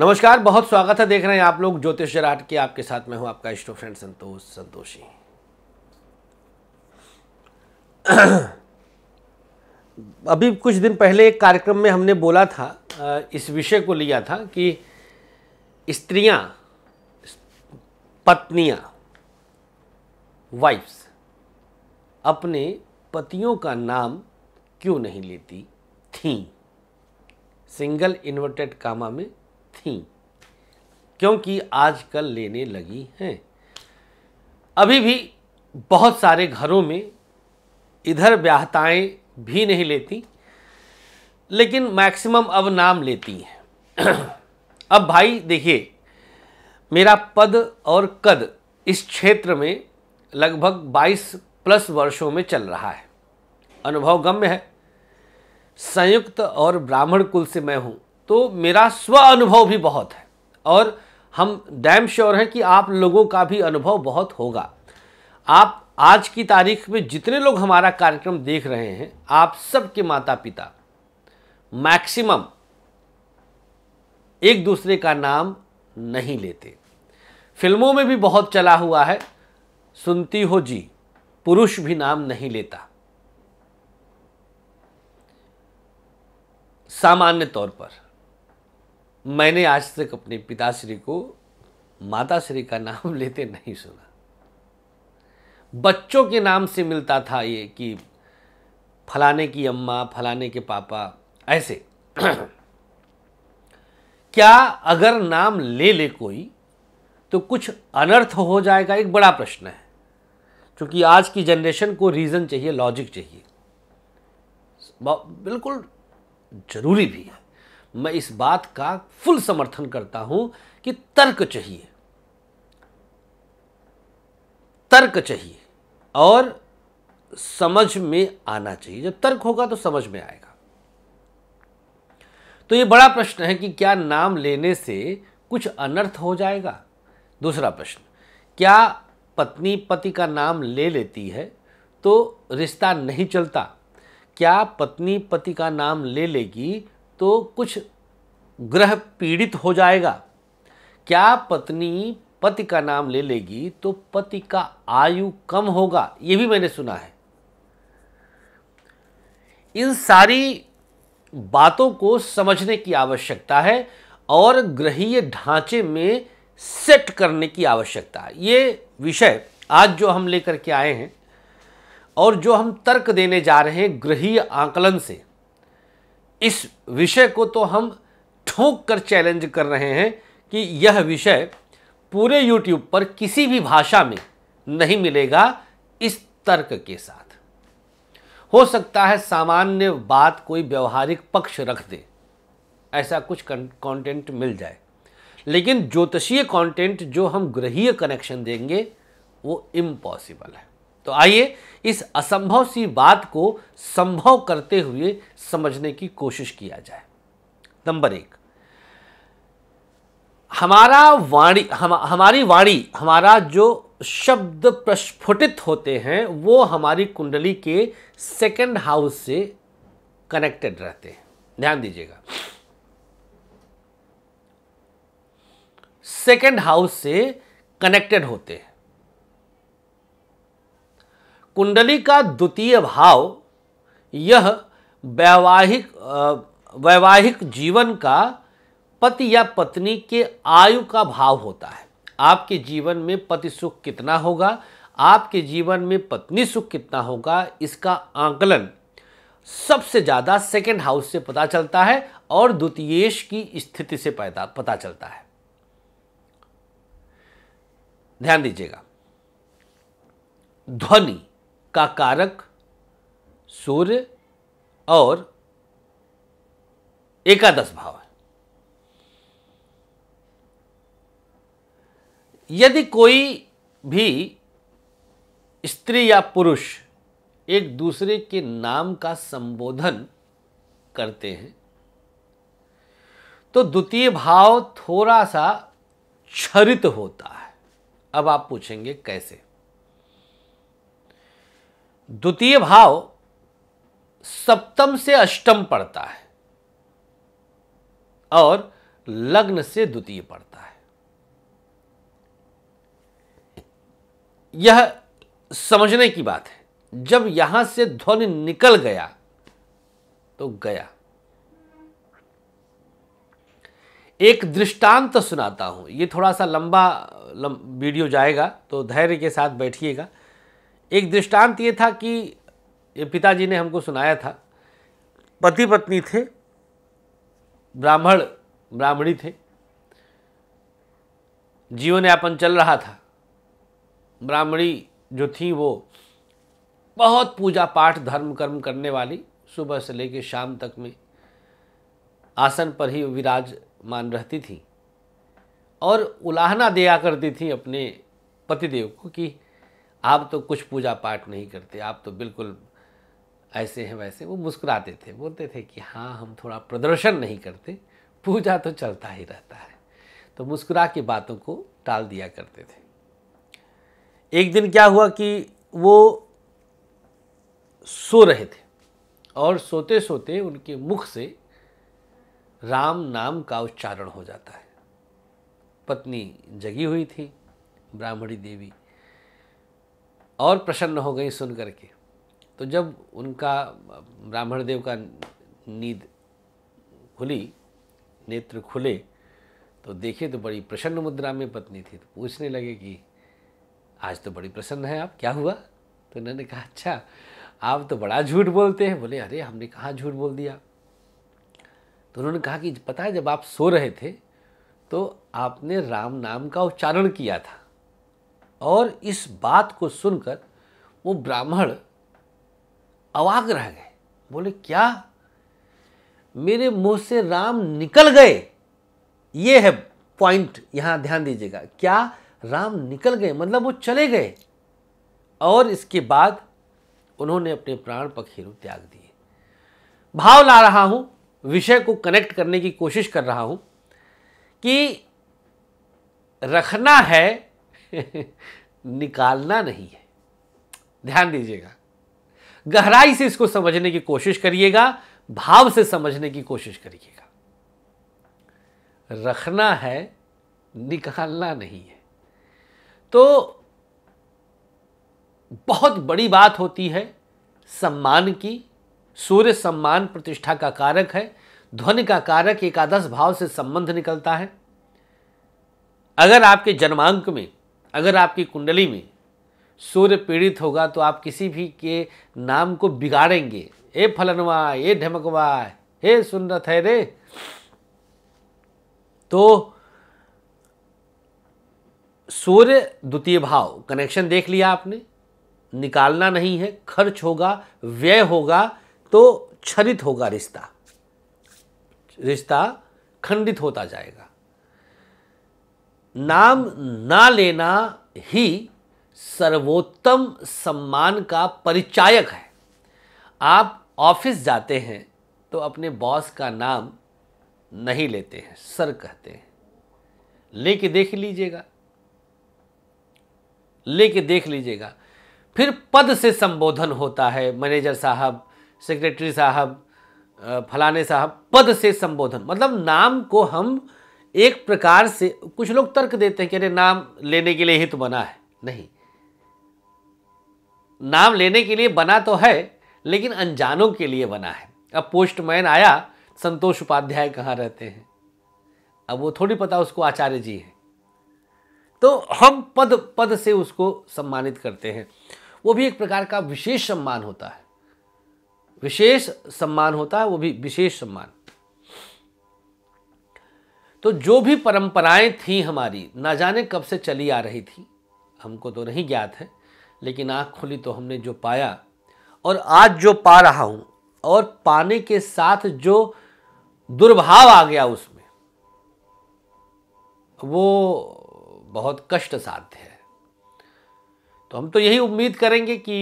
नमस्कार बहुत स्वागत है देख रहे हैं आप लोग ज्योतिष जराट के आपके साथ में हूं आपका इष्टो फ्रेंड संतोष संतोषी अभी कुछ दिन पहले एक कार्यक्रम में हमने बोला था इस विषय को लिया था कि स्त्रियां पत्नियां वाइफ्स अपने पतियों का नाम क्यों नहीं लेती थी सिंगल इन्वर्टेड कामा में थीं क्योंकि आजकल लेने लगी हैं अभी भी बहुत सारे घरों में इधर ब्याहताएं भी नहीं लेती लेकिन मैक्सिमम अब नाम लेती हैं अब भाई देखिए मेरा पद और कद इस क्षेत्र में लगभग 22 प्लस वर्षों में चल रहा है अनुभव गम्य है संयुक्त और ब्राह्मण कुल से मैं हूँ तो मेरा स्व अनुभव भी बहुत है और हम डैम श्योर हैं कि आप लोगों का भी अनुभव बहुत होगा आप आज की तारीख में जितने लोग हमारा कार्यक्रम देख रहे हैं आप सबके माता पिता मैक्सिमम एक दूसरे का नाम नहीं लेते फिल्मों में भी बहुत चला हुआ है सुनती हो जी पुरुष भी नाम नहीं लेता सामान्य तौर पर मैंने आज तक अपने पिताश्री को माताश्री का नाम लेते नहीं सुना बच्चों के नाम से मिलता था ये कि फलाने की अम्मा फलाने के पापा ऐसे क्या अगर नाम ले ले कोई तो कुछ अनर्थ हो जाएगा एक बड़ा प्रश्न है क्योंकि आज की जनरेशन को रीज़न चाहिए लॉजिक चाहिए बिल्कुल ज़रूरी भी है मैं इस बात का फुल समर्थन करता हूं कि तर्क चाहिए तर्क चाहिए और समझ में आना चाहिए जब तर्क होगा तो समझ में आएगा तो ये बड़ा प्रश्न है कि क्या नाम लेने से कुछ अनर्थ हो जाएगा दूसरा प्रश्न क्या पत्नी पति का नाम ले लेती है तो रिश्ता नहीं चलता क्या पत्नी पति का नाम ले लेगी तो कुछ ग्रह पीड़ित हो जाएगा क्या पत्नी पति का नाम ले लेगी तो पति का आयु कम होगा यह भी मैंने सुना है इन सारी बातों को समझने की आवश्यकता है और ग्रहीय ढांचे में सेट करने की आवश्यकता है ये विषय आज जो हम लेकर के आए हैं और जो हम तर्क देने जा रहे हैं ग्रहीय आकलन से इस विषय को तो हम ठोंक कर चैलेंज कर रहे हैं कि यह विषय पूरे यूट्यूब पर किसी भी भाषा में नहीं मिलेगा इस तर्क के साथ हो सकता है सामान्य बात कोई व्यवहारिक पक्ष रख दे ऐसा कुछ कंटेंट मिल जाए लेकिन ज्योतिषीय कंटेंट जो हम ग्रहीय कनेक्शन देंगे वो इम्पॉसिबल है तो आइए इस असंभव सी बात को संभव करते हुए समझने की कोशिश किया जाए नंबर एक हमारा वाणी हम हमारी वाणी हमारा जो शब्द प्रस्फुटित होते हैं वो हमारी कुंडली के सेकंड हाउस से कनेक्टेड रहते हैं ध्यान दीजिएगा सेकंड हाउस से कनेक्टेड होते हैं कुंडली का द्वितीय भाव यह वैवाहिक वैवाहिक जीवन का पति या पत्नी के आयु का भाव होता है आपके जीवन में पति सुख कितना होगा आपके जीवन में पत्नी सुख कितना होगा इसका आंकलन सबसे ज़्यादा सेकेंड हाउस से पता चलता है और द्वितीयेश की स्थिति से पैदा पता चलता है ध्यान दीजिएगा ध्वनि का कारक सूर्य और एकादश भाव है यदि कोई भी स्त्री या पुरुष एक दूसरे के नाम का संबोधन करते हैं तो द्वितीय भाव थोड़ा सा क्षरित होता है अब आप पूछेंगे कैसे द्वितीय भाव सप्तम से अष्टम पड़ता है और लग्न से द्वितीय पड़ता है यह समझने की बात है जब यहां से ध्वनि निकल गया तो गया एक दृष्टांत सुनाता हूं यह थोड़ा सा लंबा वीडियो जाएगा तो धैर्य के साथ बैठिएगा एक दृष्टांत ये था कि पिताजी ने हमको सुनाया था पति पत्नी थे ब्राह्मण ब्राह्मणी थे जीवन यापन चल रहा था ब्राह्मणी जो थी वो बहुत पूजा पाठ धर्म कर्म करने वाली सुबह से लेकर शाम तक में आसन पर ही विराजमान रहती थी और उलाहना दिया करती थी अपने पतिदेव को कि आप तो कुछ पूजा पाठ नहीं करते आप तो बिल्कुल ऐसे हैं वैसे वो मुस्कुराते थे बोलते थे कि हाँ हम थोड़ा प्रदर्शन नहीं करते पूजा तो चलता ही रहता है तो मुस्कुरा की बातों को टाल दिया करते थे एक दिन क्या हुआ कि वो सो रहे थे और सोते सोते उनके मुख से राम नाम का उच्चारण हो जाता है पत्नी जगी हुई थी ब्राह्मणी देवी और प्रसन्न हो गई सुन करके तो जब उनका ब्राह्मण देव का नींद खुली नेत्र खुले तो देखे तो बड़ी प्रसन्न मुद्रा में पत्नी थी तो पूछने लगे कि आज तो बड़ी प्रसन्न है आप क्या हुआ तो उन्होंने कहा अच्छा आप तो बड़ा झूठ बोलते हैं बोले अरे हमने कहाँ झूठ बोल दिया तो उन्होंने कहा कि पता है जब आप सो रहे थे तो आपने राम नाम का उच्चारण किया था और इस बात को सुनकर वो ब्राह्मण अवाक रह गए बोले क्या मेरे मुंह से राम निकल गए ये है पॉइंट यहां ध्यान दीजिएगा क्या राम निकल गए मतलब वो चले गए और इसके बाद उन्होंने अपने प्राण पखेरु त्याग दिए भाव ला रहा हूं विषय को कनेक्ट करने की कोशिश कर रहा हूं कि रखना है निकालना नहीं है ध्यान दीजिएगा गहराई से इसको समझने की कोशिश करिएगा भाव से समझने की कोशिश करिएगा रखना है निकालना नहीं है तो बहुत बड़ी बात होती है सम्मान की सूर्य सम्मान प्रतिष्ठा का कारक है ध्वनि का कारक एकादश भाव से संबंध निकलता है अगर आपके जन्मांक में अगर आपकी कुंडली में सूर्य पीड़ित होगा तो आप किसी भी के नाम को बिगाड़ेंगे ए फलनवा ए ढमकवा हे सुनरथ है रे तो सूर्य द्वितीय भाव कनेक्शन देख लिया आपने निकालना नहीं है खर्च होगा व्यय होगा तो क्षरित होगा रिश्ता रिश्ता खंडित होता जाएगा नाम ना लेना ही सर्वोत्तम सम्मान का परिचायक है आप ऑफिस जाते हैं तो अपने बॉस का नाम नहीं लेते हैं सर कहते हैं लेके देख लीजिएगा लेके देख लीजिएगा फिर पद से संबोधन होता है मैनेजर साहब सेक्रेटरी साहब फलाने साहब पद से संबोधन मतलब नाम को हम एक प्रकार से कुछ लोग तर्क देते हैं कि अरे नाम लेने के लिए हित तो बना है नहीं नाम लेने के लिए बना तो है लेकिन अनजानों के लिए बना है अब पोस्टमैन आया संतोष उपाध्याय कहाँ रहते हैं अब वो थोड़ी पता उसको आचार्य जी हैं तो हम पद पद से उसको सम्मानित करते हैं वो भी एक प्रकार का विशेष सम्मान होता है विशेष सम्मान होता है वो भी विशेष सम्मान तो जो भी परंपराएं थी हमारी ना जाने कब से चली आ रही थी हमको तो नहीं ज्ञात है लेकिन आँख खुली तो हमने जो पाया और आज जो पा रहा हूँ और पाने के साथ जो दुर्भाव आ गया उसमें वो बहुत कष्ट साध्य है तो हम तो यही उम्मीद करेंगे कि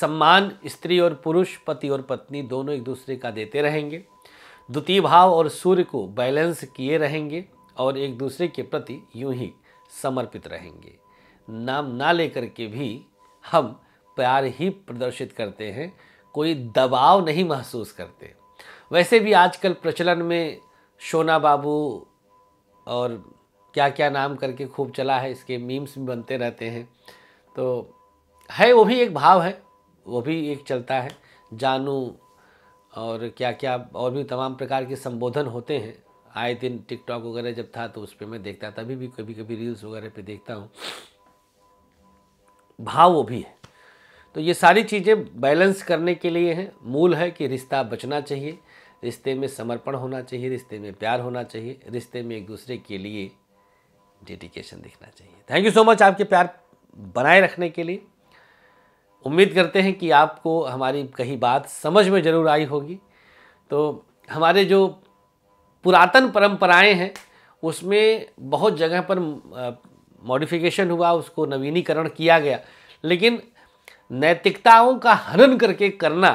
सम्मान स्त्री और पुरुष पति और पत्नी दोनों एक दूसरे का देते रहेंगे द्वितीय भाव और सूर्य को बैलेंस किए रहेंगे और एक दूसरे के प्रति यूं ही समर्पित रहेंगे नाम ना लेकर के भी हम प्यार ही प्रदर्शित करते हैं कोई दबाव नहीं महसूस करते वैसे भी आजकल प्रचलन में सोना बाबू और क्या क्या नाम करके खूब चला है इसके मीम्स भी बनते रहते हैं तो है वो भी एक भाव है वो भी एक चलता है जानू और क्या क्या और भी तमाम प्रकार के संबोधन होते हैं आए दिन टिकटॉक वगैरह जब था तो उस पर मैं देखता था अभी भी कभी कभी रील्स वगैरह पे देखता हूँ भाव वो भी है तो ये सारी चीज़ें बैलेंस करने के लिए हैं मूल है कि रिश्ता बचना चाहिए रिश्ते में समर्पण होना चाहिए रिश्ते में प्यार होना चाहिए रिश्ते में एक दूसरे के लिए डेडिकेशन दिखना चाहिए थैंक यू सो मच आपके प्यार बनाए रखने के लिए उम्मीद करते हैं कि आपको हमारी कहीं बात समझ में ज़रूर आई होगी तो हमारे जो पुरातन परंपराएं हैं उसमें बहुत जगह पर मॉडिफिकेशन हुआ उसको नवीनीकरण किया गया लेकिन नैतिकताओं का हनन करके करना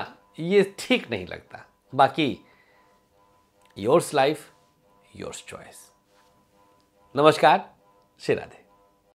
ये ठीक नहीं लगता बाकी योर्स लाइफ योर्स चॉइस नमस्कार श्री राधे